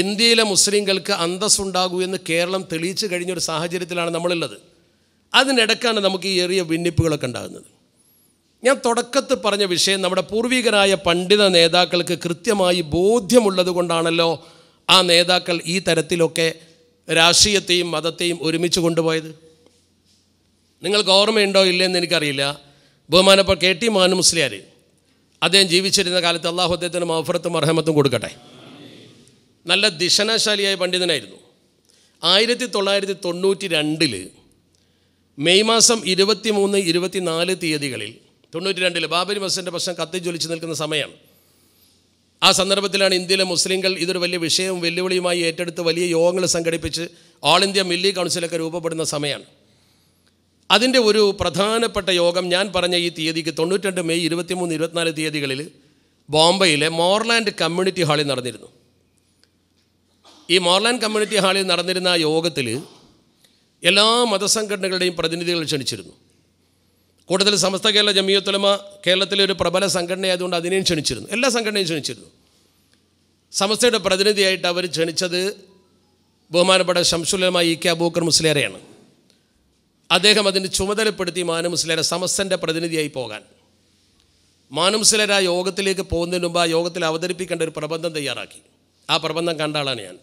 ഇന്ത്യയിലെ മുസ്ലിങ്ങൾക്ക് അന്തസ്സുണ്ടാകൂ എന്ന് കേരളം തെളിയിച്ചു കഴിഞ്ഞൊരു സാഹചര്യത്തിലാണ് നമ്മളുള്ളത് അതിനിടക്കാണ് നമുക്ക് ഈ ഏറിയ ഭിന്നിപ്പുകളൊക്കെ ഉണ്ടാകുന്നത് ഞാൻ തുടക്കത്തിൽ പറഞ്ഞ വിഷയം നമ്മുടെ പൂർവികരായ പണ്ഡിത നേതാക്കൾക്ക് കൃത്യമായി ബോധ്യമുള്ളത് കൊണ്ടാണല്ലോ ആ നേതാക്കൾ ഈ തരത്തിലൊക്കെ രാഷ്ട്രീയത്തെയും മതത്തെയും ഒരുമിച്ച് കൊണ്ടുപോയത് നിങ്ങൾക്ക് ഓർമ്മയുണ്ടോ ഇല്ലെന്ന് എനിക്കറിയില്ല ബഹുമാനപ്പെട്ട കെ ടി മാനു മുസ്ലിയാർ അദ്ദേഹം ജീവിച്ചിരുന്ന കാലത്ത് അള്ളാഹു അദ്ദേഹത്തിന് മഹഫറത്തും അർഹമത്തും കൊടുക്കട്ടെ നല്ല ദിശനാശാലിയായ പണ്ഡിതനായിരുന്നു ആയിരത്തി തൊള്ളായിരത്തി തൊണ്ണൂറ്റി രണ്ടിൽ മെയ് മാസം ഇരുപത്തി മൂന്ന് ഇരുപത്തി നാല് തീയതികളിൽ തൊണ്ണൂറ്റി രണ്ടിൽ ബാബരി മസ്ജിദിൻ്റെ പ്രശ്നം കത്തി ജ്വലിച്ച് നിൽക്കുന്ന സമയമാണ് ആ സന്ദർഭത്തിലാണ് ഇന്ത്യയിലെ മുസ്ലിങ്ങൾ ഇതൊരു വലിയ വിഷയവും വെല്ലുവിളിയുമായി ഏറ്റെടുത്ത് വലിയ യോഗങ്ങൾ സംഘടിപ്പിച്ച് ഓൾ ഇന്ത്യ മില്ലി കൗൺസിലൊക്കെ രൂപപ്പെടുന്ന സമയമാണ് അതിൻ്റെ ഒരു പ്രധാനപ്പെട്ട യോഗം ഞാൻ പറഞ്ഞ ഈ തീയതിക്ക് തൊണ്ണൂറ്റി രണ്ട് മെയ് മൂന്ന് ഇരുപത്തിനാല് തീയതികളിൽ ബോംബെയിലെ മോർലാൻഡ് കമ്മ്യൂണിറ്റി ഹാളിൽ നടന്നിരുന്നു ഈ മോർലാൻഡ് കമ്മ്യൂണിറ്റി ഹാളിൽ നടന്നിരുന്ന യോഗത്തിൽ എല്ലാ മതസംഘടനകളുടെയും പ്രതിനിധികൾ ക്ഷണിച്ചിരുന്നു കൂടുതൽ സമസ്ത കേരള ജമിയത്തുലമ കേരളത്തിലെ ഒരു പ്രബല സംഘടനയായതുകൊണ്ട് അതിനെയും ക്ഷണിച്ചിരുന്നു എല്ലാ സംഘടനയും ക്ഷണിച്ചിരുന്നു സമസ്തയുടെ പ്രതിനിധിയായിട്ട് അവർ ക്ഷണിച്ചത് ബഹുമാനപ്പെട്ട ശംസുലമ ഇ കെ അബൂക്കർ മുസ്ലേരെയാണ് അദ്ദേഹം അതിന് ചുമതലപ്പെടുത്തി മാനു മുസ്ലേരെ സമസ്തൻ്റെ പ്രതിനിധിയായി പോകാൻ മാനു മുസ്ലേര ആ യോഗത്തിലേക്ക് പോകുന്നതിന് മുമ്പ് ആ യോഗത്തിൽ അവതരിപ്പിക്കേണ്ട ഒരു പ്രബന്ധം തയ്യാറാക്കി ആ പ്രബന്ധം കണ്ട ആളാണ് ഞാൻ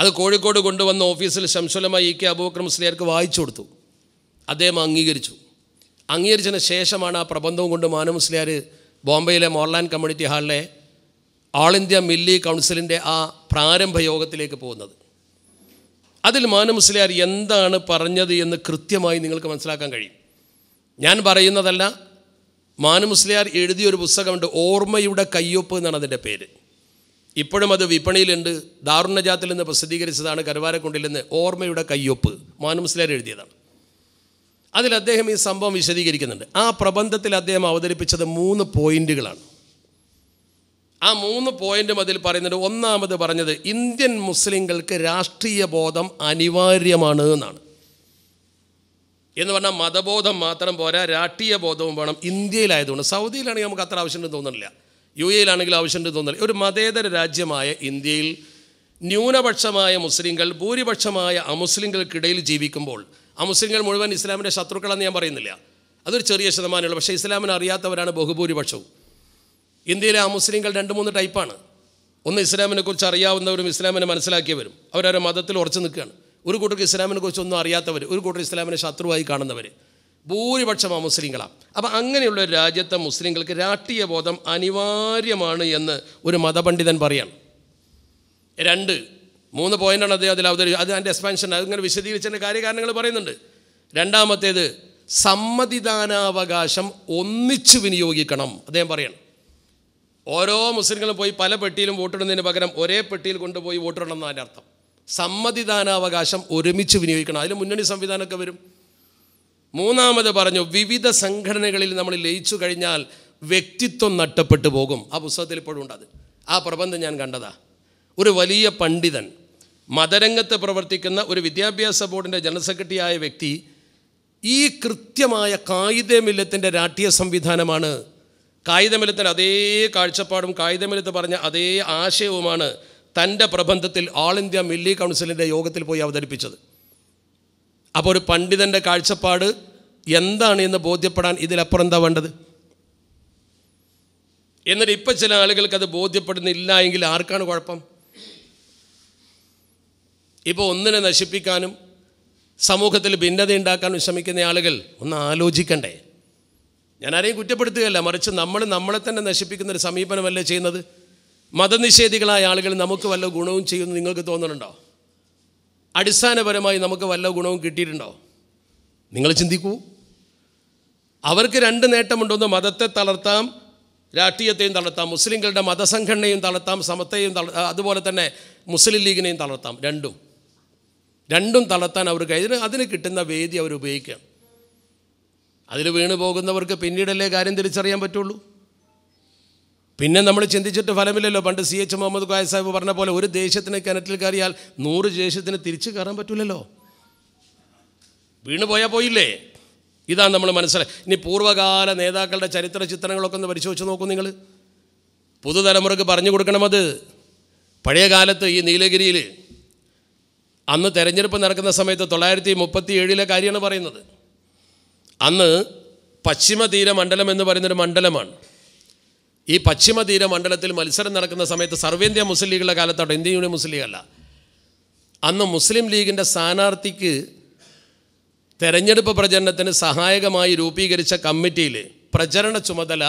അത് കോഴിക്കോട് കൊണ്ടുവന്ന ഓഫീസിൽ ശംശുലമായി ഇ കെ അബൂബക്കർ മുസ്ലിയാർക്ക് വായിച്ചു കൊടുത്തു അദ്ദേഹം അംഗീകരിച്ചു അംഗീകരിച്ചതിന് ശേഷമാണ് ആ പ്രബന്ധവും കൊണ്ട് മാനു മുസ്ലിയാർ ബോംബെയിലെ മോർലാൻ കമ്മ്യൂണിറ്റി ഹാളിലെ ആൾ ഇന്ത്യ മില്ലി കൗൺസിലിൻ്റെ ആ പ്രാരംഭ യോഗത്തിലേക്ക് പോകുന്നത് അതിൽ മാനു മുസ്ലിയാർ എന്താണ് പറഞ്ഞത് എന്ന് കൃത്യമായി നിങ്ങൾക്ക് മനസ്സിലാക്കാൻ കഴിയും ഞാൻ പറയുന്നതല്ല മാനു മുസ്ലിയാർ എഴുതിയൊരു പുസ്തകമുണ്ട് ഓർമ്മയുടെ കയ്യൊപ്പ് എന്നാണ് അതിൻ്റെ പേര് ഇപ്പോഴും അത് വിപണിയിലുണ്ട് ദാറുണജാത്തിൽ നിന്ന് പ്രസിദ്ധീകരിച്ചതാണ് കരുവാരക്കുണ്ടിൽ നിന്ന് ഓർമ്മയുടെ കയ്യൊപ്പ് മാനുസ്ലാർ എഴുതിയതാണ് അതിൽ അദ്ദേഹം ഈ സംഭവം വിശദീകരിക്കുന്നുണ്ട് ആ പ്രബന്ധത്തിൽ അദ്ദേഹം അവതരിപ്പിച്ചത് മൂന്ന് പോയിന്റുകളാണ് ആ മൂന്ന് പോയിന്റും അതിൽ പറയുന്നുണ്ട് ഒന്നാമത് പറഞ്ഞത് ഇന്ത്യൻ മുസ്ലിങ്ങൾക്ക് രാഷ്ട്രീയ ബോധം അനിവാര്യമാണ് എന്നാണ് എന്ന് പറഞ്ഞാൽ മതബോധം മാത്രം പോരാ രാഷ്ട്രീയ ബോധവും വേണം ഇന്ത്യയിലായതുകൊണ്ട് സൗദിയിലാണെങ്കിൽ നമുക്ക് അത്ര ആവശ്യമുണ്ടെന്ന് തോന്നുന്നില്ല യു എയിലാണെങ്കിൽ ആവശ്യമുണ്ട് തോന്നുന്നില്ല ഒരു മതേതര രാജ്യമായ ഇന്ത്യയിൽ ന്യൂനപക്ഷമായ മുസ്ലിങ്ങൾ ഭൂരിപക്ഷമായ അമുസ്ലിങ്ങൾക്കിടയിൽ ജീവിക്കുമ്പോൾ അമുസ്ലിങ്ങൾ മുഴുവൻ ഇസ്ലാമിൻ്റെ ശത്രുക്കളെന്ന് ഞാൻ പറയുന്നില്ല അതൊരു ചെറിയ ശതമാനമുള്ളൂ പക്ഷേ ഇസ്ലാമിനെ അറിയാത്തവരാണ് ബഹുഭൂരിപക്ഷവും ഇന്ത്യയിലെ അമുസ്ലിങ്ങൾ രണ്ട് മൂന്ന് ടൈപ്പാണ് ഒന്ന് ഇസ്ലാമിനെക്കുറിച്ച് അറിയാവുന്നവരും ഇസ്ലാമിനെ മനസ്സിലാക്കിയവരും അവരവരുടെ മതത്തിൽ ഉറച്ചു നിൽക്കുകയാണ് ഒരു കൂട്ടർക്ക് ഇസ്ലാമിനെക്കുറിച്ച് ഒന്നും അറിയാത്തവർ ഒരു കൂട്ടർ ഇസ്ലാമിനെ ശത്രുവായി കാണുന്നവർ ഭൂരിപക്ഷം മുസ്ലിങ്ങളാണ് അപ്പം അങ്ങനെയുള്ള ഒരു രാജ്യത്തെ മുസ്ലിങ്ങൾക്ക് രാഷ്ട്രീയ ബോധം അനിവാര്യമാണ് എന്ന് ഒരു മതപണ്ഡിതൻ പറയാണ് രണ്ട് മൂന്ന് പോയിൻ്റാണ് അദ്ദേഹം അതിൽ അവതരി അത് അതിൻ്റെ എക്സ്പാൻഷൻ അതിങ്ങനെ വിശദീകരിച്ചതിൻ്റെ കാര്യകാരണങ്ങൾ പറയുന്നുണ്ട് രണ്ടാമത്തേത് സമ്മതിദാനാവകാശം ഒന്നിച്ചു വിനിയോഗിക്കണം അദ്ദേഹം പറയണം ഓരോ മുസ്ലിങ്ങളും പോയി പല പെട്ടിയിലും വോട്ടിടുന്നതിന് പകരം ഒരേ പെട്ടിയിൽ കൊണ്ടുപോയി വോട്ടിടണം എന്നതിൻ്റെ അർത്ഥം സമ്മതിദാനാവകാശം ഒരുമിച്ച് വിനിയോഗിക്കണം അതിൽ മുന്നണി സംവിധാനമൊക്കെ വരും മൂന്നാമത് പറഞ്ഞു വിവിധ സംഘടനകളിൽ നമ്മൾ ലയിച്ചു കഴിഞ്ഞാൽ വ്യക്തിത്വം നഷ്ടപ്പെട്ടു പോകും ആ പുസ്തകത്തിൽ ഇപ്പോഴും ഉണ്ടത് ആ പ്രബന്ധം ഞാൻ കണ്ടതാ ഒരു വലിയ പണ്ഡിതൻ മതരംഗത്ത് പ്രവർത്തിക്കുന്ന ഒരു വിദ്യാഭ്യാസ ബോർഡിൻ്റെ ജനറൽ സെക്രട്ടറിയായ വ്യക്തി ഈ കൃത്യമായ കായികമില്ലത്തിൻ്റെ രാഷ്ട്രീയ സംവിധാനമാണ് കായികമില്ലത്തിൻ്റെ അതേ കാഴ്ചപ്പാടും കായികമില്ലത്ത് പറഞ്ഞ അതേ ആശയവുമാണ് തൻ്റെ പ്രബന്ധത്തിൽ ആൾ ഇന്ത്യ മില്ലി കൗൺസിലിൻ്റെ യോഗത്തിൽ പോയി അവതരിപ്പിച്ചത് അപ്പോൾ ഒരു പണ്ഡിതൻ്റെ കാഴ്ചപ്പാട് എന്താണ് എന്ന് ബോധ്യപ്പെടാൻ ഇതിലപ്പുറം എന്താ വേണ്ടത് എന്നിട്ട് ഇപ്പം ചില ആളുകൾക്ക് അത് ബോധ്യപ്പെടുന്നില്ല എങ്കിൽ ആർക്കാണ് കുഴപ്പം ഇപ്പോൾ ഒന്നിനെ നശിപ്പിക്കാനും സമൂഹത്തിൽ ഭിന്നത ഉണ്ടാക്കാനും ശ്രമിക്കുന്ന ആളുകൾ ഒന്ന് ആലോചിക്കണ്ടേ ഞാൻ ആരെയും കുറ്റപ്പെടുത്തുകയല്ല മറിച്ച് നമ്മൾ നമ്മളെ തന്നെ നശിപ്പിക്കുന്ന ഒരു സമീപനമല്ലേ ചെയ്യുന്നത് മതനിഷേധികളായ ആളുകൾ നമുക്ക് വല്ല ഗുണവും ചെയ്യുമെന്ന് നിങ്ങൾക്ക് തോന്നുന്നുണ്ടോ അടിസ്ഥാനപരമായി നമുക്ക് വല്ല ഗുണവും കിട്ടിയിട്ടുണ്ടോ നിങ്ങൾ ചിന്തിക്കൂ അവർക്ക് രണ്ട് നേട്ടമുണ്ടോന്ന് മതത്തെ തളർത്താം രാഷ്ട്രീയത്തെയും തളർത്താം മുസ്ലിങ്ങളുടെ മതസംഘടനയും തളർത്താം സമത്തെയും തള അതുപോലെ തന്നെ മുസ്ലിം ലീഗിനെയും തളർത്താം രണ്ടും രണ്ടും തളർത്താൻ അവർക്ക് അതിന് അതിന് കിട്ടുന്ന വേദി അവർ ഉപയോഗിക്കുകയാണ് അതിൽ വീണ് പോകുന്നവർക്ക് പിന്നീടല്ലേ കാര്യം തിരിച്ചറിയാൻ പറ്റുള്ളൂ പിന്നെ നമ്മൾ ചിന്തിച്ചിട്ട് ഫലമില്ലല്ലോ പണ്ട് സി എച്ച് മുഹമ്മദ് ഖായ സാഹിബ് പറഞ്ഞ പോലെ ഒരു ദേശത്തിന് കിണറ്റിൽ കയറിയാൽ നൂറ് ദേശത്തിന് തിരിച്ചു കയറാൻ പറ്റില്ലല്ലോ വീണ് പോയാൽ പോയില്ലേ ഇതാണ് നമ്മൾ മനസ്സിലായി ഇനി പൂർവ്വകാല നേതാക്കളുടെ ചരിത്ര ചിത്രങ്ങളൊക്കെ ഒന്ന് പരിശോധിച്ച് നോക്കൂ നിങ്ങൾ പുതുതലമുറക്ക് പറഞ്ഞു കൊടുക്കണം അത് പഴയ കാലത്ത് ഈ നീലഗിരിയിൽ അന്ന് തെരഞ്ഞെടുപ്പ് നടക്കുന്ന സമയത്ത് തൊള്ളായിരത്തി മുപ്പത്തി ഏഴിലെ കാര്യമാണ് പറയുന്നത് അന്ന് പശ്ചിമ തീര മണ്ഡലം എന്ന് പറയുന്നൊരു മണ്ഡലമാണ് ഈ പശ്ചിമ തീര മണ്ഡലത്തിൽ മത്സരം നടക്കുന്ന സമയത്ത് സർവേന്ത്യ മുസ്ലിം ലീഗുള്ള കാലത്തോടെ ഇന്ത്യ യൂണിയൻ മുസ്ലിം ലീഗല്ല അന്ന് മുസ്ലിം ലീഗിൻ്റെ സ്ഥാനാർത്ഥിക്ക് തെരഞ്ഞെടുപ്പ് പ്രചരണത്തിന് സഹായകമായി രൂപീകരിച്ച കമ്മിറ്റിയിൽ പ്രചരണ ചുമതല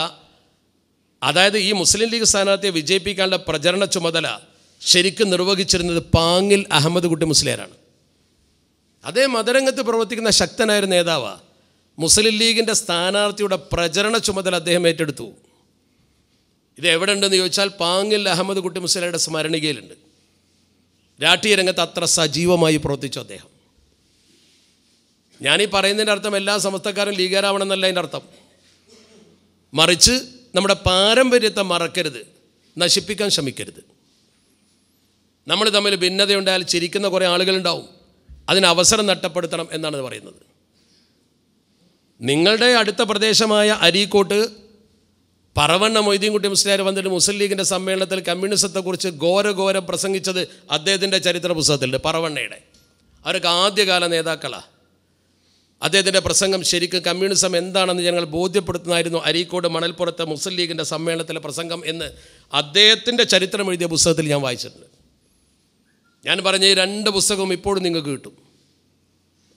അതായത് ഈ മുസ്ലിം ലീഗ് സ്ഥാനാർത്ഥിയെ വിജയിപ്പിക്കാനുള്ള പ്രചരണ ചുമതല ശരിക്കും നിർവഹിച്ചിരുന്നത് പാങ്ങിൽ അഹമ്മദ് കുട്ടി മുസ്ലിയാരാണ് അതേ മതരംഗത്ത് പ്രവർത്തിക്കുന്ന ശക്തനായ നേതാവാണ് മുസ്ലിം ലീഗിൻ്റെ സ്ഥാനാർത്ഥിയുടെ പ്രചരണ ചുമതല അദ്ദേഹം ഏറ്റെടുത്തു ഇത് എവിടെ ഉണ്ടെന്ന് ചോദിച്ചാൽ പാങ്ങിൽ അഹമ്മദ് കുട്ടി മുസ്ലിയുടെ സ്മരണികയിലുണ്ട് രാഷ്ട്രീയ രംഗത്ത് അത്ര സജീവമായി പ്രവർത്തിച്ചു അദ്ദേഹം ഞാനീ പറയുന്നതിൻ്റെ അർത്ഥം എല്ലാ സമസ്തക്കാരും എന്നല്ല അതിൻ്റെ അർത്ഥം മറിച്ച് നമ്മുടെ പാരമ്പര്യത്തെ മറക്കരുത് നശിപ്പിക്കാൻ ശ്രമിക്കരുത് നമ്മൾ തമ്മിൽ ഭിന്നതയുണ്ടായാൽ ചിരിക്കുന്ന കുറേ ആളുകളുണ്ടാവും അതിന് അവസരം നഷ്ടപ്പെടുത്തണം എന്നാണ് പറയുന്നത് നിങ്ങളുടെ അടുത്ത പ്രദേശമായ അരീക്കോട്ട് പറവണ്ണ മൊയ്തീൻകുട്ടി മുസ്ലിയാർ വന്നിട്ട് മുസ്ലിം ലീഗിൻ്റെ സമ്മേളനത്തിൽ കമ്മ്യൂണിസത്തെക്കുറിച്ച് ഘോരഘോരം പ്രസംഗിച്ചത് അദ്ദേഹത്തിൻ്റെ ചരിത്ര പുസ്തകത്തിലുണ്ട് പറവണ്ണയുടെ അവരൊക്കെ ആദ്യകാല നേതാക്കളാണ് അദ്ദേഹത്തിൻ്റെ പ്രസംഗം ശരിക്കും കമ്മ്യൂണിസം എന്താണെന്ന് ഞങ്ങൾ ബോധ്യപ്പെടുത്തുന്നതായിരുന്നു അരീക്കോട് മണൽപ്പുറത്തെ മുസ്ലിം ലീഗിൻ്റെ സമ്മേളനത്തിലെ പ്രസംഗം എന്ന് അദ്ദേഹത്തിൻ്റെ ചരിത്രം എഴുതിയ പുസ്തകത്തിൽ ഞാൻ വായിച്ചിട്ടുണ്ട് ഞാൻ പറഞ്ഞ ഈ രണ്ട് പുസ്തകവും ഇപ്പോഴും നിങ്ങൾക്ക് കിട്ടും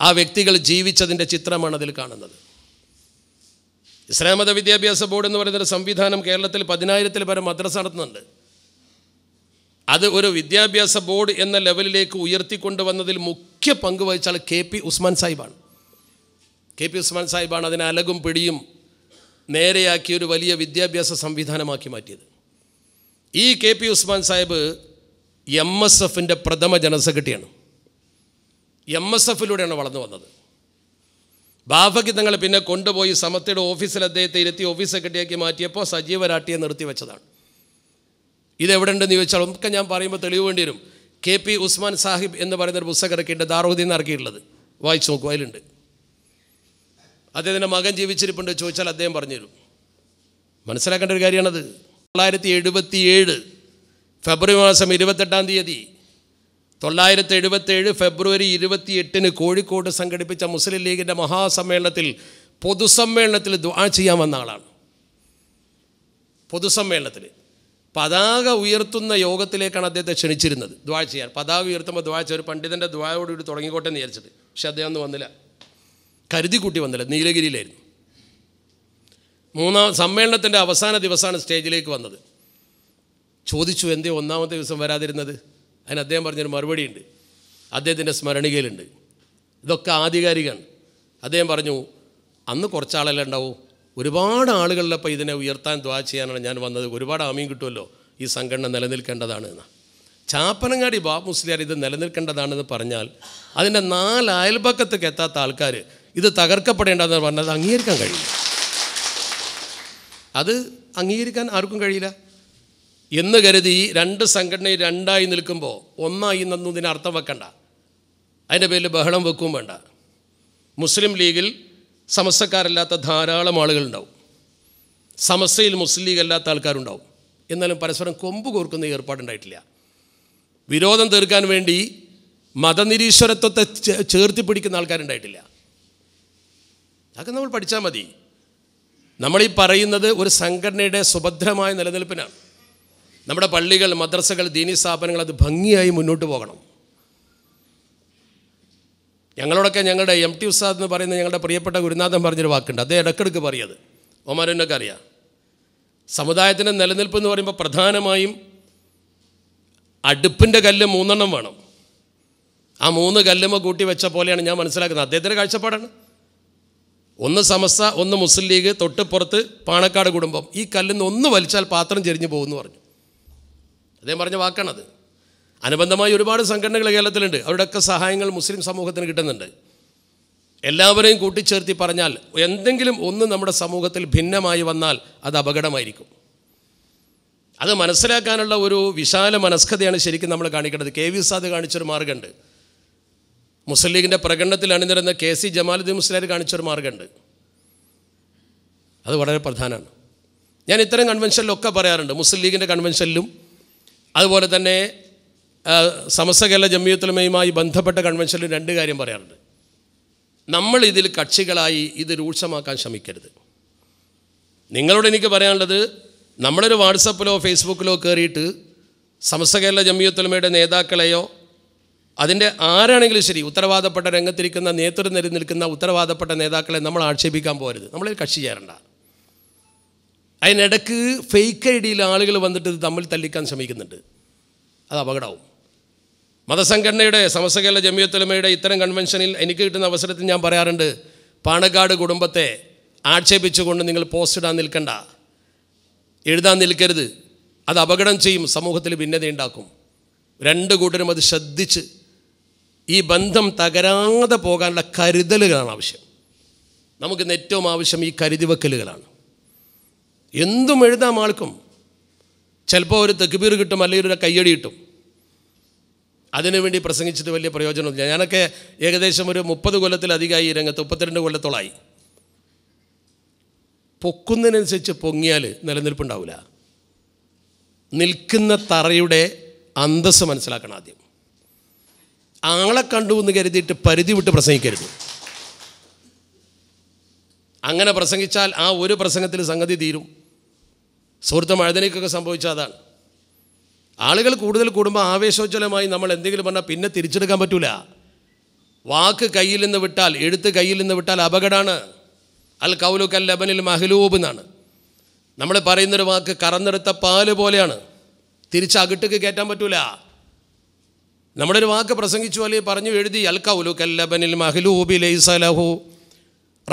ആ വ്യക്തികൾ ജീവിച്ചതിൻ്റെ ചിത്രമാണ് അതിൽ കാണുന്നത് ഇസ്ലാം മത വിദ്യാഭ്യാസ ബോർഡ് എന്ന് പറയുന്നൊരു സംവിധാനം കേരളത്തിൽ പതിനായിരത്തിൽ പരം മദ്രസ നടത്തുന്നുണ്ട് അത് ഒരു വിദ്യാഭ്യാസ ബോർഡ് എന്ന ലെവലിലേക്ക് ഉയർത്തിക്കൊണ്ടുവന്നതിൽ മുഖ്യ പങ്ക് വഹിച്ചാൽ കെ പി ഉസ്മാൻ സാഹിബാണ് കെ പി ഉസ്മാൻ സാഹിബാണ് അതിനെ അലകും പിടിയും നേരെയാക്കി ഒരു വലിയ വിദ്യാഭ്യാസ സംവിധാനമാക്കി മാറ്റിയത് ഈ K P Usman Sahib M S എഫിൻ്റെ പ്രഥമ ജനറൽ സെക്രട്ടറിയാണ് എം എസ് എഫിലൂടെയാണ് വളർന്നു വന്നത് ബാഫയ്ക്ക് തങ്ങൾ പിന്നെ കൊണ്ടുപോയി സമത്തിയുടെ ഓഫീസിൽ അദ്ദേഹത്തെ ഇരുത്തി ഓഫീസ് സെക്രട്ടറിയാക്കി മാറ്റിയപ്പോൾ സജീവരാട്ടിയെ നിർത്തി വെച്ചതാണ് ഇതെവിടെ ഉണ്ടെന്ന് ചോദിച്ചാൽ ഒക്കെ ഞാൻ പറയുമ്പോൾ തെളിവ് വേണ്ടി വരും കെ പി ഉസ്മാൻ സാഹിബ് എന്ന് പറയുന്ന ഒരു പുസ്തകം ഇറക്കിയിട്ടുണ്ട് ദാറുദ്ദീൻ ഇറക്കിയിട്ടുള്ളത് വായിച്ചു നോക്കും അതിലുണ്ട് അദ്ദേഹത്തിൻ്റെ മകൻ ജീവിച്ചിരിപ്പുണ്ട് ചോദിച്ചാൽ അദ്ദേഹം പറഞ്ഞുതരും മനസ്സിലാക്കേണ്ട ഒരു കാര്യമാണത് തൊള്ളായിരത്തി എഴുപത്തി ഏഴ് ഫെബ്രുവരി മാസം ഇരുപത്തെട്ടാം തീയതി തൊള്ളായിരത്തി ഏഴ് ഫെബ്രുവരി എട്ടിന് കോഴിക്കോട് സംഘടിപ്പിച്ച മുസ്ലിം ലീഗിൻ്റെ മഹാസമ്മേളനത്തിൽ പൊതുസമ്മേളനത്തിൽ ദ്വാ ചെയ്യാൻ വന്ന ആളാണ് പൊതുസമ്മേളനത്തിൽ പതാക ഉയർത്തുന്ന യോഗത്തിലേക്കാണ് അദ്ദേഹത്തെ ക്ഷണിച്ചിരുന്നത് ദ്വാ ചെയ്യാൻ പതാക ഉയർത്തുമ്പോൾ ദ്വാ ഒരു പണ്ഡിതൻ്റെ ദ്വായോടുകൂടി തുടങ്ങിക്കോട്ടെ എന്ന് വിചാരിച്ചിട്ട് പക്ഷെ അദ്ദേഹം ഒന്നും വന്നില്ല കരുതി കൂട്ടി വന്നില്ല നീലഗിരിയിലായിരുന്നു മൂന്നാം സമ്മേളനത്തിൻ്റെ അവസാന ദിവസമാണ് സ്റ്റേജിലേക്ക് വന്നത് ചോദിച്ചു എന്തേ ഒന്നാമത്തെ ദിവസം വരാതിരുന്നത് അതിന് അദ്ദേഹം പറഞ്ഞൊരു മറുപടിയുണ്ട് അദ്ദേഹത്തിൻ്റെ സ്മരണികയിലുണ്ട് ഇതൊക്കെ ആധികാരികാണ് അദ്ദേഹം പറഞ്ഞു അന്ന് കുറച്ചാളല്ലേ ഉണ്ടാവും ഒരുപാട് ആളുകളിലപ്പോൾ ഇതിനെ ഉയർത്താൻ ദ്വാ ചെയ്യാനാണ് ഞാൻ വന്നത് ഒരുപാട് ആമീൻ കിട്ടുമല്ലോ ഈ സംഘടന നിലനിൽക്കേണ്ടതാണ് എന്ന് ചാപ്പനങ്ങാടി ബാബ് മുസ്ലിയാർ ഇത് നിലനിൽക്കേണ്ടതാണെന്ന് പറഞ്ഞാൽ അതിൻ്റെ നാല് അയൽപക്കത്തേക്ക് എത്താത്ത ആൾക്കാർ ഇത് തകർക്കപ്പെടേണ്ടതെന്ന് പറഞ്ഞത് അംഗീകരിക്കാൻ കഴിയില്ല അത് അംഗീകരിക്കാൻ ആർക്കും കഴിയില്ല എന്ന് കരുതി രണ്ട് സംഘടന രണ്ടായി നിൽക്കുമ്പോൾ ഒന്നായി നിന്നും ഇതിന് അർത്ഥം വെക്കണ്ട അതിൻ്റെ പേരിൽ ബഹളം വെക്കും വേണ്ട മുസ്ലിം ലീഗിൽ സമസ്തക്കാരല്ലാത്ത ധാരാളം ആളുകളുണ്ടാവും സമസ്തയിൽ മുസ്ലിം ലീഗ് അല്ലാത്ത ആൾക്കാരുണ്ടാവും എന്നാലും പരസ്പരം കൊമ്പ് കോർക്കുന്ന ഏർപ്പാടുണ്ടായിട്ടില്ല വിരോധം തീർക്കാൻ വേണ്ടി മതനിരീശ്വരത്വത്തെ ചേർത്തി പിടിക്കുന്ന ആൾക്കാരുണ്ടായിട്ടില്ല അതൊക്കെ നമ്മൾ പഠിച്ചാൽ മതി നമ്മളീ പറയുന്നത് ഒരു സംഘടനയുടെ സുഭദ്രമായ നിലനിൽപ്പിനാണ് നമ്മുടെ പള്ളികൾ മദ്രസകൾ ദീനി സ്ഥാപനങ്ങൾ അത് ഭംഗിയായി മുന്നോട്ട് പോകണം ഞങ്ങളോടൊക്കെ ഞങ്ങളുടെ എം ടി ഉസ്താദ് എന്ന് പറയുന്ന ഞങ്ങളുടെ പ്രിയപ്പെട്ട ഗുരുനാഥൻ പറഞ്ഞൊരു വാക്കുണ്ട് അതേ ഇടക്കിടക്ക് പറയത് ഓമാരനൊക്കെ അറിയാം സമുദായത്തിൻ്റെ നിലനിൽപ്പ് എന്ന് പറയുമ്പോൾ പ്രധാനമായും അടുപ്പിൻ്റെ കല്ല് മൂന്നെണ്ണം വേണം ആ മൂന്ന് കല്ലുമ കൂട്ടി വെച്ച പോലെയാണ് ഞാൻ മനസ്സിലാക്കുന്നത് അദ്ദേഹത്തിൻ്റെ കാഴ്ചപ്പാടാണ് ഒന്ന് സമസ്ത ഒന്ന് മുസ്ലിം ലീഗ് തൊട്ട് പുറത്ത് പാണക്കാട് കുടുംബം ഈ കല്ലിൽ നിന്ന് ഒന്ന് വലിച്ചാൽ പാത്രം ചെരിഞ്ഞു പോകുമെന്ന് പറഞ്ഞു അദ്ദേഹം പറഞ്ഞ വാക്കാണത് അനുബന്ധമായി ഒരുപാട് സംഘടനകൾ കേരളത്തിലുണ്ട് അവരുടെയൊക്കെ സഹായങ്ങൾ മുസ്ലിം സമൂഹത്തിന് കിട്ടുന്നുണ്ട് എല്ലാവരെയും കൂട്ടിച്ചേർത്തി പറഞ്ഞാൽ എന്തെങ്കിലും ഒന്ന് നമ്മുടെ സമൂഹത്തിൽ ഭിന്നമായി വന്നാൽ അത് അപകടമായിരിക്കും അത് മനസ്സിലാക്കാനുള്ള ഒരു വിശാല മനസ്കതയാണ് ശരിക്കും നമ്മൾ കാണിക്കേണ്ടത് കെ വി സാദ് കാണിച്ചൊരു മാർഗമുണ്ട് മുസ്ലിം ലീഗിൻ്റെ പ്രകടനത്തിൽ അണിനിരുന്ന കെ സി ജമാലുദ്ദീൻ മുസ്ലിയാർ കാണിച്ചൊരു മാർഗമുണ്ട് അത് വളരെ പ്രധാനമാണ് ഞാൻ ഇത്തരം കൺവെൻഷനിലൊക്കെ പറയാറുണ്ട് മുസ്ലിം ലീഗിൻ്റെ കൺവെൻഷനിലും അതുപോലെ തന്നെ സമസ്തകേരള ജമ്മിയത്തുലമയുമായി ബന്ധപ്പെട്ട കൺവെൻഷനിൽ രണ്ട് കാര്യം പറയാറുണ്ട് നമ്മൾ ഇതിൽ കക്ഷികളായി ഇത് രൂക്ഷമാക്കാൻ ശ്രമിക്കരുത് നിങ്ങളോട് എനിക്ക് പറയാനുള്ളത് നമ്മളൊരു വാട്സപ്പിലോ ഫേസ്ബുക്കിലോ കയറിയിട്ട് സമസ്ത കേരള ജമ്മിയത്തുലമയുടെ നേതാക്കളെയോ അതിൻ്റെ ആരാണെങ്കിലും ശരി ഉത്തരവാദപ്പെട്ട രംഗത്തിരിക്കുന്ന നേതൃത്വം നിൽക്കുന്ന ഉത്തരവാദപ്പെട്ട നേതാക്കളെ നമ്മൾ ആക്ഷേപിക്കാൻ പോരുത് നമ്മളൊരു കക്ഷി ചേരണ്ട അതിനിടക്ക് ഫേക്ക് ഐ ഡിയിൽ ആളുകൾ വന്നിട്ട് ഇത് തമ്മിൽ തല്ലിക്കാൻ ശ്രമിക്കുന്നുണ്ട് അത് അപകടമാവും മതസംഘടനയുടെ സമസ്ത കേരള ജമിയത്തുലമയുടെ ഇത്തരം കൺവെൻഷനിൽ എനിക്ക് കിട്ടുന്ന അവസരത്തിൽ ഞാൻ പറയാറുണ്ട് പാണക്കാട് കുടുംബത്തെ ആക്ഷേപിച്ചുകൊണ്ട് നിങ്ങൾ പോസ്റ്റ് ഇടാൻ നിൽക്കണ്ട എഴുതാൻ നിൽക്കരുത് അത് അപകടം ചെയ്യും സമൂഹത്തിൽ ഭിന്നതയുണ്ടാക്കും രണ്ട് കൂട്ടരും അത് ശ്രദ്ധിച്ച് ഈ ബന്ധം തകരാതെ പോകാനുള്ള കരുതലുകളാണ് ആവശ്യം നമുക്കിന്ന് ഏറ്റവും ആവശ്യം ഈ കരുതി വെക്കലുകളാണ് എന്തും എഴുതാം ആൾക്കും ചിലപ്പോൾ ഒരു തെക്കുപീർ കിട്ടും അല്ലെങ്കിൽ ഒരു കയ്യടി കിട്ടും അതിനുവേണ്ടി പ്രസംഗിച്ചിട്ട് വലിയ പ്രയോജനമില്ല ഞാനൊക്കെ ഏകദേശം ഒരു മുപ്പത് കൊല്ലത്തിലധികമായി ഈ രംഗത്ത് മുപ്പത്തിരണ്ട് കൊല്ലത്തോളമായി പൊക്കുന്നതിനനുസരിച്ച് പൊങ്ങിയാൽ നിലനിൽപ്പുണ്ടാവില്ല നിൽക്കുന്ന തറയുടെ അന്തസ് മനസ്സിലാക്കണം ആദ്യം ആളെ കണ്ടു എന്ന് കരുതിയിട്ട് പരിധി വിട്ട് പ്രസംഗിക്കരുത് അങ്ങനെ പ്രസംഗിച്ചാൽ ആ ഒരു പ്രസംഗത്തിൽ സംഗതി തീരും സുഹൃത്ത് മഴതനയ്ക്കൊക്കെ സംഭവിച്ച അതാണ് ആളുകൾ കൂടുതൽ കൂടുമ്പോൾ ആവേശോജ്വലമായി നമ്മൾ എന്തെങ്കിലും പറഞ്ഞാൽ പിന്നെ തിരിച്ചെടുക്കാൻ പറ്റൂല വാക്ക് കയ്യിൽ നിന്ന് വിട്ടാൽ എഴുത്ത് കയ്യിൽ നിന്ന് വിട്ടാൽ അപകടമാണ് അൽ കൗലു കൽ ലബനിൽ മഹലൂബ് എന്നാണ് നമ്മൾ പറയുന്നൊരു വാക്ക് കറന്നെടുത്ത പാല് പോലെയാണ് തിരിച്ച് അകിട്ടക്ക് കയറ്റാൻ പറ്റൂല നമ്മുടെ ഒരു വാക്ക് പ്രസംഗിച്ചു അല്ലെങ്കിൽ പറഞ്ഞു എഴുതി അൽ കൗലു കൽ ലബനിൽ മഹലൂബി ലൈസലഹു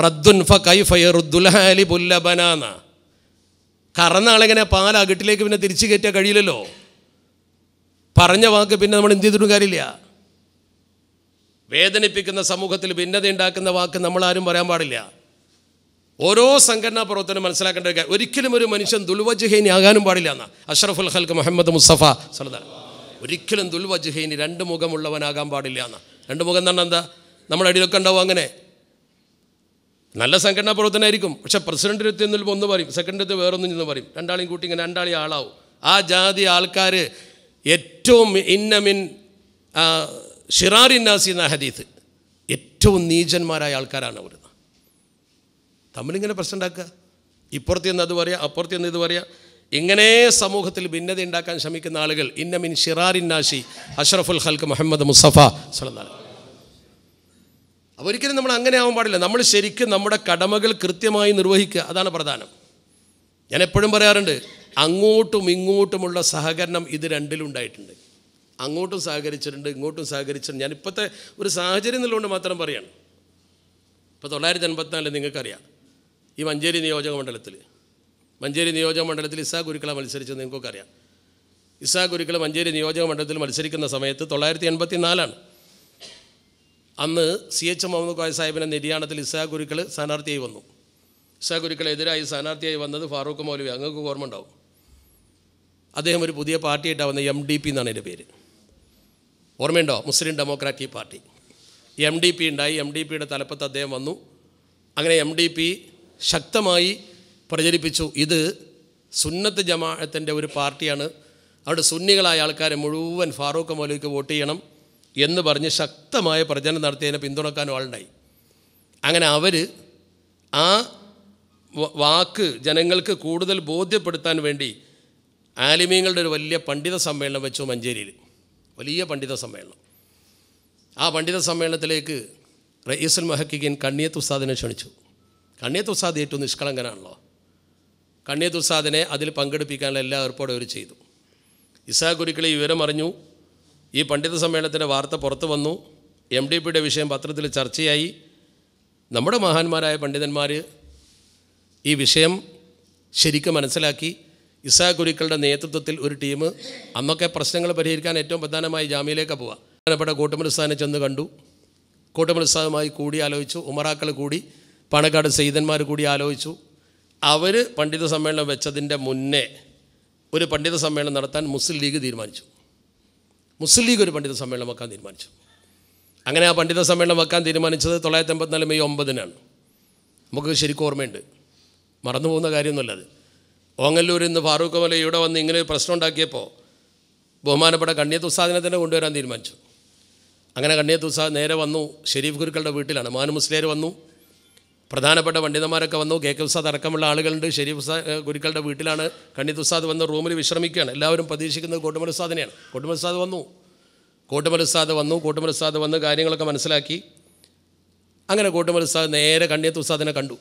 റദ്ദുൻ ഫ കൈ ഫയ റുദ്ദുൽ പുല്ലബനാന്നാണ് കറന്നാളെങ്ങനെ പാൽ അകിട്ടിലേക്ക് പിന്നെ തിരിച്ചു കയറ്റാൻ കഴിയില്ലല്ലോ പറഞ്ഞ വാക്ക് പിന്നെ നമ്മൾ എന്ത് ചെയ്തിട്ടും കാര്യമില്ല വേദനിപ്പിക്കുന്ന സമൂഹത്തിൽ ഭിന്നത ഉണ്ടാക്കുന്ന വാക്ക് നമ്മൾ ആരും പറയാൻ പാടില്ല ഓരോ സംഘടനാ പ്രവർത്തനം മനസ്സിലാക്കേണ്ട ഒരിക്കലും ഒരു മനുഷ്യൻ ദുൽവജുഹൈനി ആകാനും പാടില്ല എന്ന അഷ്റഫുൽ ഹൽക്ക് മുഹമ്മദ് മുസ്തഫ സലദാൻ ഒരിക്കലും ദുൽവജുഹൈനി രണ്ട് മുഖമുള്ളവനാകാൻ പാടില്ല എന്നാ രണ്ട് മുഖം തന്നെ എന്താ നമ്മുടെ അടിയിലൊക്കെ ഉണ്ടാവും അങ്ങനെ നല്ല സംഘടനാ പ്രവർത്തനമായിരിക്കും പക്ഷെ പ്രസിഡന്റ് അടുത്ത് ചെന്നിപ്പോൾ ഒന്ന് പറയും സെക്കൻഡത്ത് വേറൊന്നും ചെന്ന് പറയും രണ്ടാളെയും കൂട്ടി ഇങ്ങനെ രണ്ടാളെയും ആളാവും ആ ജാതി ആൾക്കാർ ഏറ്റവും ഇന്നമിൻ ഷിറാറിന്നാസി എന്ന ഹദീത്ത് ഏറ്റവും നീചന്മാരായ ആൾക്കാരാണ് അവർ തമ്മിലിങ്ങനെ പ്രശ്നമുണ്ടാക്കുക ഇപ്പുറത്തു നിന്ന് അത് പറയാം അപ്പുറത്തു നിന്ന് ഇത് പറയാം ഇങ്ങനെ സമൂഹത്തിൽ ഭിന്നത ഉണ്ടാക്കാൻ ശ്രമിക്കുന്ന ആളുകൾ ഇന്നമിൻ ഷിറാറിന്നാശി അഷറഫുൽ ഹൽക്ക് മുഹമ്മദ് മുസഫ സലഹ് അപ്പോൾ ഒരിക്കലും നമ്മൾ അങ്ങനെ ആവാൻ പാടില്ല നമ്മൾ ശരിക്കും നമ്മുടെ കടമകൾ കൃത്യമായി നിർവഹിക്കുക അതാണ് പ്രധാനം ഞാൻ എപ്പോഴും പറയാറുണ്ട് അങ്ങോട്ടും ഇങ്ങോട്ടുമുള്ള സഹകരണം ഇത് രണ്ടിലുണ്ടായിട്ടുണ്ട് അങ്ങോട്ടും സഹകരിച്ചിട്ടുണ്ട് ഇങ്ങോട്ടും സഹകരിച്ചിട്ടുണ്ട് ഞാൻ ഇപ്പോഴത്തെ ഒരു സാഹചര്യം എന്നുള്ളതുകൊണ്ട് മാത്രം പറയാണ് ഇപ്പോൾ തൊള്ളായിരത്തി എൺപത്തിനാലിൽ നിങ്ങൾക്കറിയാം ഈ മഞ്ചേരി നിയോജക മണ്ഡലത്തിൽ മഞ്ചേരി നിയോജക മണ്ഡലത്തിൽ ഇസാ ഗുരുക്കള മത്സരിച്ചത് നിങ്ങൾക്കൊക്കെ അറിയാം ഇസാ ഗുരുക്കള മഞ്ചേരി നിയോജക മണ്ഡലത്തിൽ മത്സരിക്കുന്ന സമയത്ത് തൊള്ളായിരത്തി എൺപത്തി നാലാണ് അന്ന് സി എച്ച് മുഹമ്മദ് കോയ സാഹിബിൻ്റെ നിര്യാണത്തിൽ ഇസാ ഗുരുക്കൾ സ്ഥാനാർത്ഥിയായി വന്നു ഇസാ ഗുരുക്കളെതിരായി സ്ഥാനാർത്ഥിയായി വന്നത് ഫാറൂഖ് മൗലവി അങ്ങക്ക് ഓർമ്മ ഉണ്ടാവും അദ്ദേഹം ഒരു പുതിയ പാർട്ടിയായിട്ടാണ് വന്നത് എം ഡി പി എന്നാണ് എൻ്റെ പേര് ഓർമ്മയുണ്ടോ Muslim Democratic party M D P ഉണ്ടായി എം ഡി പിയുടെ തലപ്പത്ത് അദ്ദേഹം വന്നു അങ്ങനെ എം ഡി പി ശക്തമായി പ്രചരിപ്പിച്ചു ഇത് സുന്നത്ത് ജമാഅത്തിൻ്റെ ഒരു പാർട്ടിയാണ് അവിടെ സുന്നികളായ ആൾക്കാരെ മുഴുവൻ ഫാറൂഖ് മൗലവിക്ക് വോട്ട് ചെയ്യണം എന്ന് പറഞ്ഞ് ശക്തമായ പ്രചരണം നടത്തിയതിനെ പിന്തുണക്കാൻ ആളുണ്ടായി അങ്ങനെ അവർ ആ വാക്ക് ജനങ്ങൾക്ക് കൂടുതൽ ബോധ്യപ്പെടുത്താൻ വേണ്ടി ആലിമീങ്ങളുടെ ഒരു വലിയ പണ്ഡിത സമ്മേളനം വെച്ചു മഞ്ചേരിയിൽ വലിയ പണ്ഡിത സമ്മേളനം ആ പണ്ഡിത സമ്മേളനത്തിലേക്ക് റയീസുൽ മഹക്കിഗിൻ കണ്ണിയത്ത് ഉസ്താദിനെ ക്ഷണിച്ചു കണ്ണിയത്ത് ഉസ്താദ് ഏറ്റവും നിഷ്കളങ്കനാണല്ലോ കണ്ണിയത്ത് ഉസ്താദിനെ അതിൽ പങ്കെടുപ്പിക്കാനുള്ള എല്ലാ ഏർപ്പാടും അവർ ചെയ്തു ഇസാ ഗുരുക്കളെ വിവരം അറിഞ്ഞു ഈ പണ്ഡിത സമ്മേളനത്തിൻ്റെ വാർത്ത പുറത്തു വന്നു എം ഡി പിയുടെ വിഷയം പത്രത്തിൽ ചർച്ചയായി നമ്മുടെ മഹാന്മാരായ പണ്ഡിതന്മാർ ഈ വിഷയം ശരിക്കും മനസ്സിലാക്കി ഇസാ ഗുരുക്കളുടെ നേതൃത്വത്തിൽ ഒരു ടീം അന്നൊക്കെ പ്രശ്നങ്ങൾ പരിഹരിക്കാൻ ഏറ്റവും പ്രധാനമായി ജാമ്യയിലേക്ക് പോവാം പ്രധാനപ്പെട്ട കൂട്ടമുസ്ഥാനെ ചെന്ന് കണ്ടു കൂട്ടമനുസ്ഥാനുമായി കൂടി ആലോചിച്ചു ഉമറാക്കൾ കൂടി പണക്കാട് സെയ്തന്മാർ കൂടി ആലോചിച്ചു അവർ പണ്ഡിത സമ്മേളനം വെച്ചതിൻ്റെ മുന്നേ ഒരു പണ്ഡിത സമ്മേളനം നടത്താൻ മുസ്ലിം ലീഗ് തീരുമാനിച്ചു മുസ്ലിം ലീഗ് ഒരു പണ്ഡിത സമ്മേളനം വെക്കാൻ തീരുമാനിച്ചു അങ്ങനെ ആ പണ്ഡിത സമ്മേളനം വെക്കാൻ തീരുമാനിച്ചത് തൊള്ളായിരത്തി എൺപത്തിനാല് മെയ് ഒമ്പതിനാണ് നമുക്ക് ശരിക്കും ഓർമ്മയുണ്ട് മറന്നു പോകുന്ന കാര്യമൊന്നുമല്ല അത് ഓങ്ങല്ലൂർ നിന്ന് ഫാറൂഖ് മല ഇവിടെ വന്ന് ഇങ്ങനെ ഒരു പ്രശ്നം ഉണ്ടാക്കിയപ്പോൾ ബഹുമാനപ്പെട്ട കണ്ണിയത്ത് ഉസ്താദിനെ തന്നെ കൊണ്ടുവരാൻ തീരുമാനിച്ചു അങ്ങനെ കണ്ണിയത്ത് ഉസ്താദ് നേരെ വന്നു ഷെരീഫ് ഗുരുക്കളുടെ വീട്ടിലാണ് മാനു മുസ്ലിയർ വന്നു പ്രധാനപ്പെട്ട പണ്ഡിതന്മാരൊക്കെ വന്നു കെ കെ ഉസാദ് അടക്കമുള്ള ആളുകളുണ്ട് ഷെരീഫ് ഉസാദ് ഗുരുക്കളുടെ വീട്ടിലാണ് കണ്ണിത് ഉസാദ് വന്ന് റൂമിൽ വിശ്രമിക്കുകയാണ് എല്ലാവരും പ്രതീക്ഷിക്കുന്നത് കോട്ടുമൽ ഉസാദിനെയാണ് കോട്ടുമൽ ഉസാദ് വന്നു കോട്ടുമൽ ഉസാദ് വന്നു കോട്ടുമൽ ഉസാദ് വന്ന് കാര്യങ്ങളൊക്കെ മനസ്സിലാക്കി അങ്ങനെ കോട്ടുമൽ ഉസ്താദ് നേരെ കണ്ണിയത്ത് ഉസാദിനെ കണ്ടു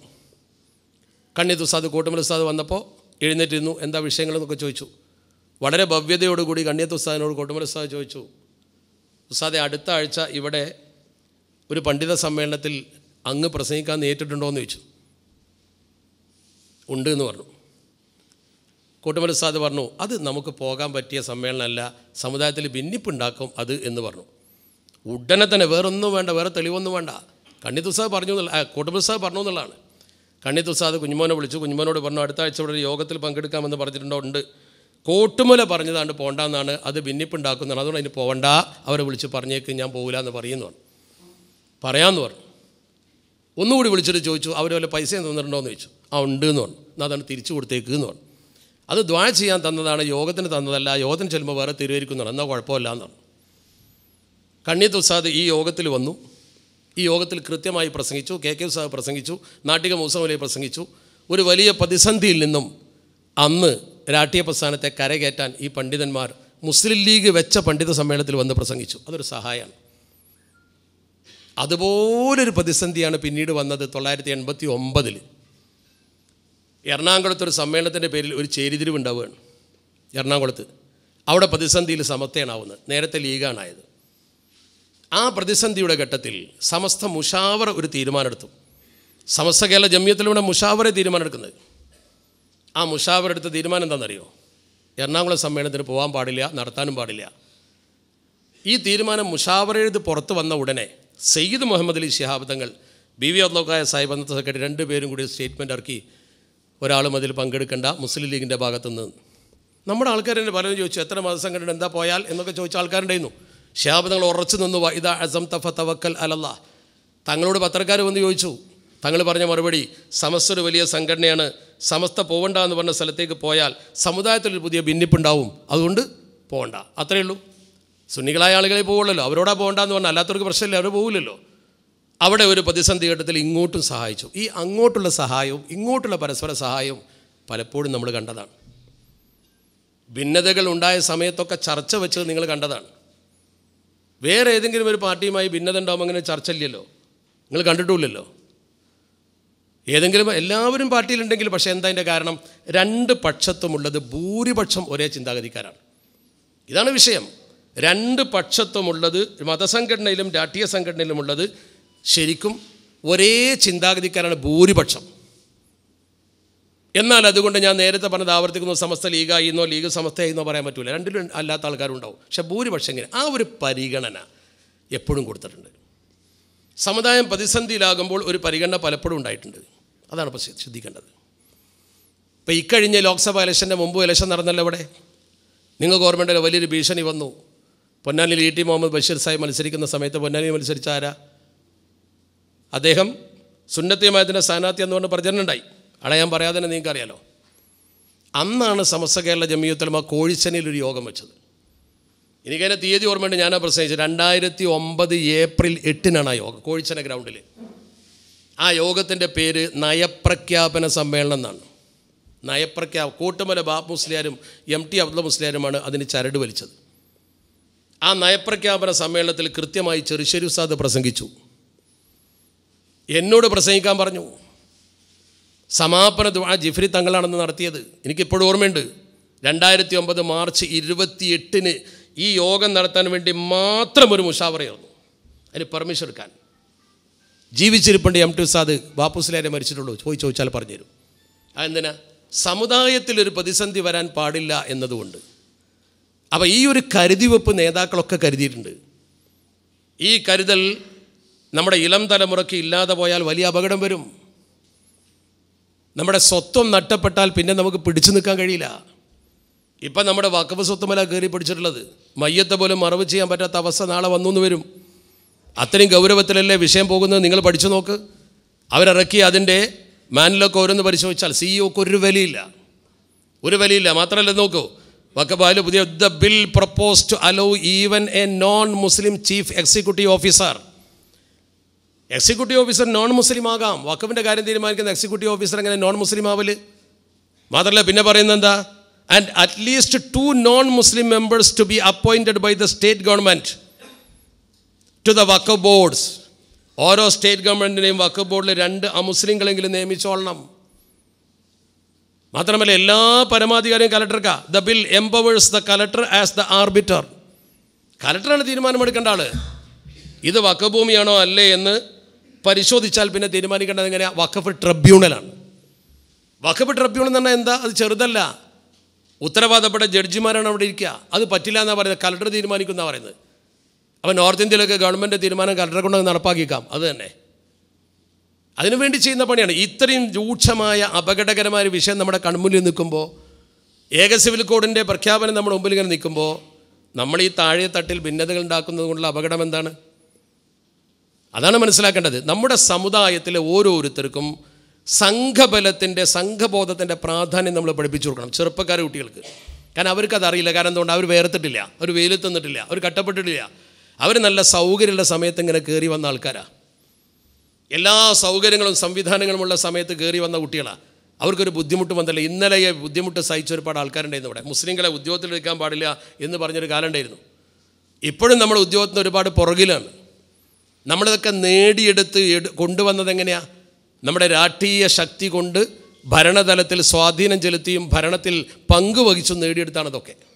കണ്ണിയത്ത് ഉസാദ് കോട്ടുമൽ ഉസ്താദ് വന്നപ്പോൾ എഴുന്നേറ്റിരുന്നു എന്താ വിഷയങ്ങളെന്നൊക്കെ ചോദിച്ചു വളരെ ഭവ്യതയോടുകൂടി കണ്ണിയത്ത് ഉസ്താദിനോട് കോട്ടുമൽ ഉസ്താദ് ചോദിച്ചു ഉസാദെ അടുത്ത ആഴ്ച ഇവിടെ ഒരു പണ്ഡിത സമ്മേളനത്തിൽ അങ്ങ് പ്രസംഗിക്കാൻ ഏറ്റിട്ടുണ്ടോ എന്ന് ചോദിച്ചു ഉണ്ട് എന്ന് പറഞ്ഞു കൂട്ടുമല സാദ് പറഞ്ഞു അത് നമുക്ക് പോകാൻ പറ്റിയ സമ്മേളനമല്ല സമുദായത്തിൽ ഭിന്നിപ്പുണ്ടാക്കും അത് എന്ന് പറഞ്ഞു ഉടനെ തന്നെ വേറൊന്നും വേണ്ട വേറെ തെളിവൊന്നും വേണ്ട കണ്ണി തുസാദ് പറഞ്ഞു എന്നുള്ള കൂട്ടുമല സാദ് പറഞ്ഞു എന്നുള്ളതാണ് കണ്ണി തുസാദ് കുഞ്ഞുമോനെ വിളിച്ചു കുഞ്ഞുമോനോട് പറഞ്ഞു അടുത്ത ആഴ്ച ഇവിടെ യോഗത്തിൽ പങ്കെടുക്കാമെന്ന് പറഞ്ഞിട്ടുണ്ടോ ഉണ്ട് കോട്ടുമുല പറഞ്ഞതാണ് പോകണ്ടെന്നാണ് അത് ഭിന്നിപ്പുണ്ടാക്കുന്നതാണ് അതുകൊണ്ട് അതിന് പോകണ്ട അവരെ വിളിച്ച് പറഞ്ഞേക്ക് ഞാൻ പോകില്ല എന്ന് പറയുന്നു പറയാമെന്ന് പറഞ്ഞു ഒന്നുകൂടി വിളിച്ചിട്ട് ചോദിച്ചു അവർ വല്ല പൈസയും തന്നിട്ടുണ്ടോ എന്ന് ചോദിച്ചു ആ ഉണ്ട് എന്ന് പറഞ്ഞു എന്നാൽ അതാണ് തിരിച്ചു കൊടുത്തേക്ക് എന്ന് പറഞ്ഞു അത് ദ്വാ ചെയ്യാൻ തന്നതാണ് യോഗത്തിന് തന്നതല്ല യോഗത്തിന് ചെല്ലുമ്പോൾ വേറെ തിരുവരിക്കുന്നതാണ് എന്നാൽ കുഴപ്പമില്ല എന്ന് പറഞ്ഞു കണ്ണീത് ഉസാദ് ഈ യോഗത്തിൽ വന്നു ഈ യോഗത്തിൽ കൃത്യമായി പ്രസംഗിച്ചു കെ കെ ഉസാദ് പ്രസംഗിച്ചു നാട്ടിക മൗസമലയെ പ്രസംഗിച്ചു ഒരു വലിയ പ്രതിസന്ധിയിൽ നിന്നും അന്ന് രാഷ്ട്രീയ പ്രസ്ഥാനത്തെ കരകയറ്റാൻ ഈ പണ്ഡിതന്മാർ മുസ്ലിം ലീഗ് വെച്ച പണ്ഡിത സമ്മേളനത്തിൽ വന്ന് പ്രസംഗിച്ചു അതൊരു സഹായമാണ് അതുപോലൊരു പ്രതിസന്ധിയാണ് പിന്നീട് വന്നത് തൊള്ളായിരത്തി എൺപത്തി ഒമ്പതിൽ എറണാകുളത്തൊരു സമ്മേളനത്തിൻ്റെ പേരിൽ ഒരു ചേരിതിരിവ് ഉണ്ടാവുകയാണ് എറണാകുളത്ത് അവിടെ പ്രതിസന്ധിയിൽ സമത്തേണാവുന്നത് നേരത്തെ ലീഗാണായത് ആ പ്രതിസന്ധിയുടെ ഘട്ടത്തിൽ സമസ്ത മുഷാവർ ഒരു തീരുമാനമെടുത്തു സമസ്ത കേരള ജമ്യത്തിലൂടെ മുഷാവറെ തീരുമാനമെടുക്കുന്നത് ആ മുഷാവർ എടുത്ത തീരുമാനം എന്താണെന്നറിയോ എറണാകുളം സമ്മേളനത്തിന് പോകാൻ പാടില്ല നടത്താനും പാടില്ല ഈ തീരുമാനം മുഷാവറെഴുത് പുറത്ത് വന്ന ഉടനെ സെയ്ദ് മുഹമ്മദ് അലി ഷിഹാബ് തങ്ങൾ ബി വി അദ്ലോക്കായ സാഹിബ് അന്നത്തെ സെക്രട്ടറി രണ്ട് പേരും കൂടി സ്റ്റേറ്റ്മെൻ്റ് ഇറക്കി ഒരാളും അതിൽ പങ്കെടുക്കേണ്ട മുസ്ലിം ലീഗിൻ്റെ ഭാഗത്തുനിന്ന് നമ്മുടെ ആൾക്കാർ തന്നെ പലരും ചോദിച്ചു എത്ര മതസംഘടന എന്താ പോയാൽ എന്നൊക്കെ ചോദിച്ച ആൾക്കാരുണ്ടായിരുന്നു ഷിഹാബ് തങ്ങൾ ഉറച്ചു നിന്നു ഇതാ അസം തഫ തവക്കൽ അലല്ല തങ്ങളോട് പത്രക്കാർ വന്ന് ചോദിച്ചു തങ്ങൾ പറഞ്ഞ മറുപടി സമസ്ത ഒരു വലിയ സംഘടനയാണ് സമസ്ത പോകണ്ട എന്ന് പറഞ്ഞ സ്ഥലത്തേക്ക് പോയാൽ സമുദായത്തിൽ പുതിയ ഭിന്നിപ്പുണ്ടാവും അതുകൊണ്ട് പോകണ്ട അത്രയേ ഉള്ളൂ സുന്നികളായ ആളുകളെ പോകുള്ളല്ലോ അവരോടാ പോകണ്ടെന്ന് പറഞ്ഞാൽ അല്ലാത്തവർക്ക് പ്രശ്നമില്ല അവർ പോകില്ലല്ലോ അവിടെ ഒരു പ്രതിസന്ധി ഘട്ടത്തിൽ ഇങ്ങോട്ടും സഹായിച്ചു ഈ അങ്ങോട്ടുള്ള സഹായവും ഇങ്ങോട്ടുള്ള പരസ്പര സഹായവും പലപ്പോഴും നമ്മൾ കണ്ടതാണ് ഭിന്നതകൾ ഉണ്ടായ സമയത്തൊക്കെ ചർച്ച വെച്ചത് നിങ്ങൾ കണ്ടതാണ് വേറെ ഏതെങ്കിലും ഒരു പാർട്ടിയുമായി ഭിന്നത ഉണ്ടാകുമ്പോൾ അങ്ങനെ ചർച്ച ഇല്ലല്ലോ നിങ്ങൾ കണ്ടിട്ടില്ലല്ലോ ഏതെങ്കിലും എല്ലാവരും പാർട്ടിയിലുണ്ടെങ്കിൽ പക്ഷേ എന്താ അതിൻ്റെ കാരണം രണ്ട് പക്ഷത്തുമുള്ളത് ഭൂരിപക്ഷം ഒരേ ചിന്താഗതിക്കാരാണ് ഇതാണ് വിഷയം രണ്ട് പക്ഷത്വമുള്ളത് മതസംഘടനയിലും രാഷ്ട്രീയ സംഘടനയിലുമുള്ളത് ശരിക്കും ഒരേ ചിന്താഗതിക്കാരാണ് ഭൂരിപക്ഷം എന്നാൽ അതുകൊണ്ട് ഞാൻ നേരത്തെ പറഞ്ഞത് ആവർത്തിക്കുന്ന സമസ്ത ലീഗായിന്നോ ലീഗ് സമസ്തയായിന്നോ പറയാൻ പറ്റില്ല രണ്ടിലും അല്ലാത്ത ആൾക്കാരുണ്ടാവും പക്ഷെ ഭൂരിപക്ഷം ഇങ്ങനെ ആ ഒരു പരിഗണന എപ്പോഴും കൊടുത്തിട്ടുണ്ട് സമുദായം പ്രതിസന്ധിയിലാകുമ്പോൾ ഒരു പരിഗണന പലപ്പോഴും ഉണ്ടായിട്ടുണ്ട് അതാണ് ഇപ്പോൾ ശ്രദ്ധിക്കേണ്ടത് ഇപ്പോൾ ഇക്കഴിഞ്ഞ ലോക്സഭ ഇലക്ഷൻ്റെ മുമ്പ് ഇലക്ഷൻ നടന്നല്ലോ ഇവിടെ നിങ്ങൾ ഗവൺമെൻറ്റിൽ വലിയൊരു ഭീഷണി വന്നു പൊന്നാനിൽ ഇ ടി മുഹമ്മദ് ബഷീർ സായി മത്സരിക്കുന്ന സമയത്ത് പൊന്നാനിയിൽ മത്സരിച്ച ആരാ അദ്ദേഹം സുന്നത്തിയമായതിൻ്റെ സ്ഥാനാർത്ഥി എന്നുകൊണ്ട് പ്രചരണമുണ്ടായി അവിടെ ഞാൻ പറയാതെ തന്നെ നിങ്ങൾക്കറിയാലോ അന്നാണ് സമസ്ത കേരള ജമീയത്തലമ കോഴിച്ചനിയിൽ ഒരു യോഗം വെച്ചത് എനിക്കതിൻ്റെ തീയതി ഓർമ്മയുണ്ട് ഞാനാ പ്രസംഗിച്ചത് രണ്ടായിരത്തി ഒമ്പത് ഏപ്രിൽ എട്ടിനാണ് ആ യോഗം കോഴിച്ചന ഗ്രൗണ്ടിൽ ആ യോഗത്തിൻ്റെ പേര് നയപ്രഖ്യാപന സമ്മേളനം എന്നാണ് നയപ്രഖ്യാപ കൂട്ടുമല ബാബ് മുസ്ലിയാരും എം ടി അബ്ദുൾ മുസ്ലിയാരുമാണ് അതിന് ചരട് വലിച്ചത് ആ നയപ്രഖ്യാപന സമ്മേളനത്തിൽ കൃത്യമായി ചെറുശ്ശേരി ഉസ്താദ് പ്രസംഗിച്ചു എന്നോട് പ്രസംഗിക്കാൻ പറഞ്ഞു സമാപന ആ ജിഫ്രി തങ്ങളാണെന്ന് നടത്തിയത് എനിക്കിപ്പോഴും ഓർമ്മയുണ്ട് രണ്ടായിരത്തി ഒമ്പത് മാർച്ച് ഇരുപത്തിയെട്ടിന് ഈ യോഗം നടത്താൻ വേണ്ടി മാത്രം ഒരു മുഷാവറയായിരുന്നു അതിന് പെർമിഷൻ എടുക്കാൻ ജീവിച്ചിരിപ്പുണ്ട് എം ടി സാദ് ബാപ്പുസ്ലാരെ മരിച്ചിട്ടുള്ളൂ പോയി ചോദിച്ചാൽ പറഞ്ഞുതരും അതെന്തിനാ സമുദായത്തിലൊരു പ്രതിസന്ധി വരാൻ പാടില്ല എന്നതുകൊണ്ട് അപ്പോൾ ഈ ഒരു കരുതിവെപ്പ് നേതാക്കളൊക്കെ കരുതിയിട്ടുണ്ട് ഈ കരുതൽ നമ്മുടെ ഇളം തലമുറയ്ക്ക് ഇല്ലാതെ പോയാൽ വലിയ അപകടം വരും നമ്മുടെ സ്വത്വം നഷ്ടപ്പെട്ടാൽ പിന്നെ നമുക്ക് പിടിച്ചു നിൽക്കാൻ കഴിയില്ല ഇപ്പം നമ്മുടെ വക്കഫ് സ്വത്വമല്ല കയറി പിടിച്ചിട്ടുള്ളത് മയ്യത്തെ പോലും മറവ് ചെയ്യാൻ പറ്റാത്ത അവസ്ഥ നാളെ വന്നു എന്ന് വരും അത്രയും ഗൗരവത്തിലല്ലേ വിഷയം പോകുന്നത് നിങ്ങൾ പഠിച്ചു നോക്ക് അവരിറക്കി അതിൻ്റെ മാനിലൊക്കെ ഓരോന്ന് പരിശോധിച്ചാൽ സിഇഒക്ക് e ഒരു വിലയില്ല ഒരു വിലയില്ല മാത്രമല്ല നോക്കൂ വക്കബാല് പുതിയ the bill propose to allow even a non Muslim chief executive officer executive officer non Muslim ആകാം വക്കബിൻ്റെ കാര്യം തീരുമാനിക്കുന്ന എക്സിക്യൂട്ടീവ് ഓഫീസർ എങ്ങനെ നോൺ മുസ്ലിം ആവല് മാത്രമല്ല പിന്നെ പറയുന്നത് എന്താ and at least two non Muslim members to be appointed by the state government to the waqf boards ഓരോ സ്റ്റേറ്റ് ഗവൺമെൻറ്റിനെയും വക്ക ബോർഡിൽ രണ്ട് അമുസ്ലിങ്ങളെങ്കിലും നിയമിച്ചോളണം മാത്രമല്ല എല്ലാ പരമാധികാരവും കലക്ടർക്കാ the bill empowers the collector as the arbiter കലക്ടറാണ് തീരുമാനമെടുക്കേണ്ട ആള് ഇത് വക്കഭൂമിയാണോ അല്ലേ എന്ന് പരിശോധിച്ചാൽ പിന്നെ തീരുമാനിക്കേണ്ടത് എങ്ങനെയാണ് വഖഫ് ട്രിബ്യൂണലാണ് വഖഫ് ട്രിബ്യൂണൽ എന്ന് പറഞ്ഞാൽ എന്താ അത് ചെറുതല്ല ഉത്തരവാദപ്പെട്ട ജഡ്ജിമാരാണ് അവിടെ ഇരിക്കുക അത് പറ്റില്ല എന്നാണ് പറയുന്നത് കലക്ടർ തീരുമാനിക്കുന്നതാണ് പറയുന്നത് അപ്പോൾ നോർത്ത് ഇന്ത്യയിലൊക്കെ ഗവൺമെൻറ് തീരുമാനം കലക്ടറെ കൊണ്ട് നടപ്പാക്കിക്കാം അത് തന്നെ അതിനുവേണ്ടി ചെയ്യുന്ന പണിയാണ് ഇത്രയും രൂക്ഷമായ അപകടകരമായ ഒരു വിഷയം നമ്മുടെ കൺമുന്നിൽ നിൽക്കുമ്പോൾ ഏക സിവിൽ കോഡിൻ്റെ പ്രഖ്യാപനം നമ്മുടെ മുമ്പിൽ ഇങ്ങനെ നിൽക്കുമ്പോൾ നമ്മൾ ഈ താഴെ തട്ടിൽ ഭിന്നതകൾ ഉണ്ടാക്കുന്നത് കൊണ്ടുള്ള അപകടം എന്താണ് അതാണ് മനസ്സിലാക്കേണ്ടത് നമ്മുടെ സമുദായത്തിലെ ഓരോരുത്തർക്കും സംഘബലത്തിൻ്റെ സംഘബോധത്തിൻ്റെ പ്രാധാന്യം നമ്മൾ പഠിപ്പിച്ചു കൊടുക്കണം ചെറുപ്പക്കാർ കുട്ടികൾക്ക് കാരണം അവർക്കത് അറിയില്ല കാരണം എന്തുകൊണ്ട് അവർ വേർത്തിട്ടില്ല അവർ വെയിലെത്തുന്നിട്ടില്ല അവർ കട്ടപ്പെട്ടിട്ടില്ല അവർ നല്ല സൗകര്യമുള്ള സമയത്ത് ഇങ്ങനെ കയറി വന്ന ആൾക്കാരാണ് എല്ലാ സൗകര്യങ്ങളും സംവിധാനങ്ങളുമുള്ള സമയത്ത് കയറി വന്ന കുട്ടികളാണ് അവർക്കൊരു ബുദ്ധിമുട്ട് വന്നില്ല ഇന്നലെ ബുദ്ധിമുട്ട് സഹിച്ച ഒരുപാട് ആൾക്കാരുണ്ടായിരുന്നു ഇവിടെ മുസ്ലിങ്ങളെ ഉദ്യോഗത്തിലെടുക്കാൻ പാടില്ല എന്ന് പറഞ്ഞൊരു കാലം ഉണ്ടായിരുന്നു ഇപ്പോഴും നമ്മൾ ഉദ്യോഗത്തിന് ഒരുപാട് പുറകിലാണ് നമ്മളിതൊക്കെ നേടിയെടുത്ത് കൊണ്ടുവന്നത് എങ്ങനെയാണ് നമ്മുടെ രാഷ്ട്രീയ ശക്തി കൊണ്ട് ഭരണതലത്തിൽ സ്വാധീനം ചെലുത്തിയും ഭരണത്തിൽ പങ്കുവഹിച്ചും നേടിയെടുത്താണ് ഇതൊക്കെ